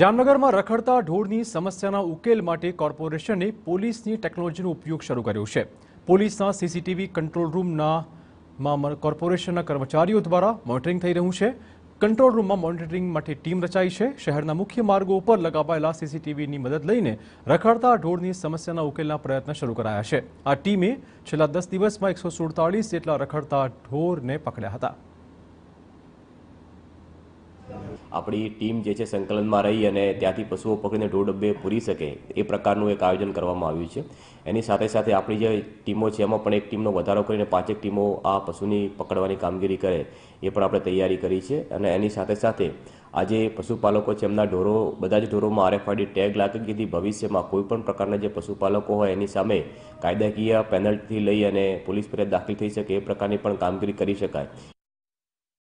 જામનગરમાં રખડતા ઢોળની સમસ્યાના ઉકેલ માટે કોર્પોરેશને પોલીસની ટેકનોલોજીનો ઉપયોગ શરૂ કર્યો છે પોલીસના સીસીટીવી કંટ્રોલ રૂમના કોર્પોરેશનના કર્મચારીઓ દ્વારા મોનિટરિંગ થઈ રહ્યું છે કંટ્રોલ રૂમમાં મોનિટરિંગ માટે ટીમ રચાઈ છે શહેરના મુખ્ય માર્ગો ઉપર લગાવાયેલા સીસીટીવીની મદદ લઈને રખડતા ઢોળની સમસ્યાના ઉકેલના પ્રયત્ન શરૂ કરાયા છે આ ટીમે છેલ્લા દસ દિવસમાં એકસો સુડતાલીસ જેટલા રખડતા ઢોરને પકડ્યા હતા આપણી ટીમ જે છે સંકલનમાં રહી અને ત્યાંથી પશુઓ પકડીને ઢોર ડબ્બે પૂરી શકે એ પ્રકારનું એક આયોજન કરવામાં આવ્યું છે એની સાથે સાથે આપણી જે ટીમો છે એમાં પણ એક ટીમનો વધારો કરીને પાંચેક ટીમો આ પશુની પકડવાની કામગીરી કરે એ પણ આપણે તૈયારી કરી છે અને એની સાથે સાથે આજે પશુપાલકો છે એમના ઢોરો બધા જ ઢોરોમાં આરએફઆઈડી ટેગ લાગી દીધી ભવિષ્યમાં કોઈપણ પ્રકારના જે પશુપાલકો હોય એની સામે કાયદાકીય પેનલ્ટીથી લઈ અને પોલીસ ફરિયાદ દાખલ થઈ શકે એ પ્રકારની પણ કામગીરી કરી શકાય